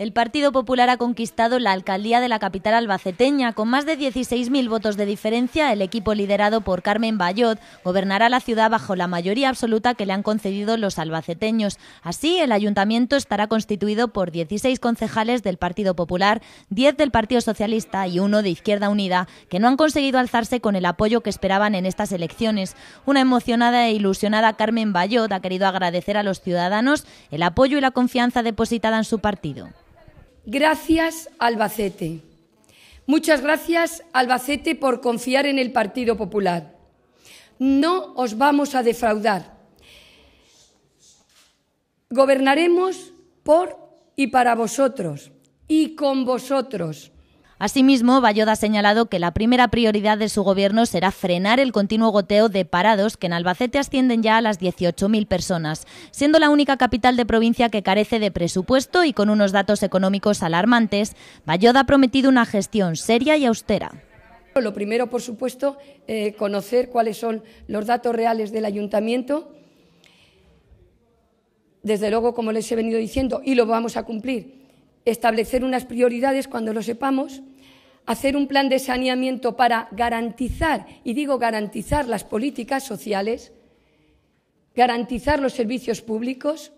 El Partido Popular ha conquistado la alcaldía de la capital albaceteña. Con más de 16.000 votos de diferencia, el equipo liderado por Carmen Bayot gobernará la ciudad bajo la mayoría absoluta que le han concedido los albaceteños. Así, el ayuntamiento estará constituido por 16 concejales del Partido Popular, 10 del Partido Socialista y uno de Izquierda Unida, que no han conseguido alzarse con el apoyo que esperaban en estas elecciones. Una emocionada e ilusionada Carmen Bayot ha querido agradecer a los ciudadanos el apoyo y la confianza depositada en su partido. Gracias, Albacete. Muchas gracias, Albacete, por confiar en el Partido Popular. No os vamos a defraudar. Gobernaremos por y para vosotros y con vosotros. Asimismo, Bayoda ha señalado que la primera prioridad de su gobierno será frenar el continuo goteo de parados que en Albacete ascienden ya a las 18.000 personas, siendo la única capital de provincia que carece de presupuesto y con unos datos económicos alarmantes. Bayoda ha prometido una gestión seria y austera. Lo primero, por supuesto, eh, conocer cuáles son los datos reales del ayuntamiento. Desde luego, como les he venido diciendo, y lo vamos a cumplir, establecer unas prioridades cuando lo sepamos hacer un plan de saneamiento para garantizar, y digo garantizar las políticas sociales, garantizar los servicios públicos,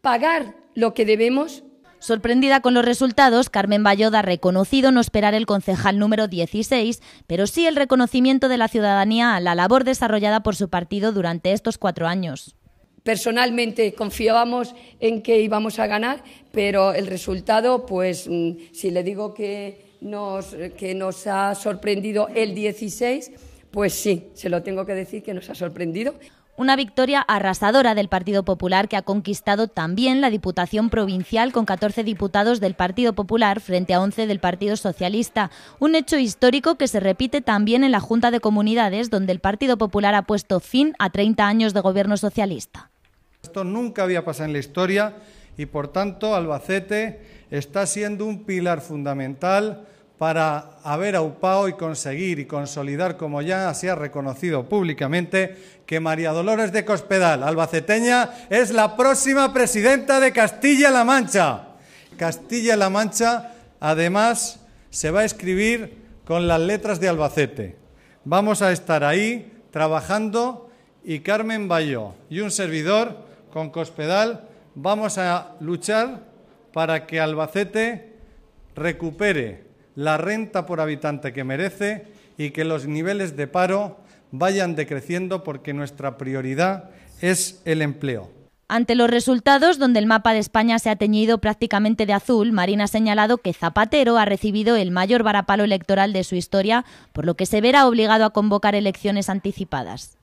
pagar lo que debemos. Sorprendida con los resultados, Carmen Bayoda ha reconocido no esperar el concejal número 16, pero sí el reconocimiento de la ciudadanía a la labor desarrollada por su partido durante estos cuatro años. Personalmente confiábamos en que íbamos a ganar, pero el resultado, pues mm, si le digo que eh, que nos ha sorprendido el 16, pues sí, se lo tengo que decir que nos ha sorprendido. Una victoria arrasadora del Partido Popular que ha conquistado también la Diputación Provincial con 14 diputados del Partido Popular frente a 11 del Partido Socialista. Un hecho histórico que se repite también en la Junta de Comunidades, donde el Partido Popular ha puesto fin a 30 años de gobierno socialista. Esto nunca había pasado en la historia y, por tanto, Albacete está siendo un pilar fundamental para haber aupado y conseguir y consolidar, como ya se ha reconocido públicamente, que María Dolores de Cospedal, albaceteña, es la próxima presidenta de Castilla-La Mancha. Castilla-La Mancha, además, se va a escribir con las letras de Albacete. Vamos a estar ahí trabajando y Carmen Bayó y un servidor con Cospedal vamos a luchar para que Albacete recupere la renta por habitante que merece y que los niveles de paro vayan decreciendo porque nuestra prioridad es el empleo. Ante los resultados, donde el mapa de España se ha teñido prácticamente de azul, Marina ha señalado que Zapatero ha recibido el mayor varapalo electoral de su historia, por lo que se verá obligado a convocar elecciones anticipadas.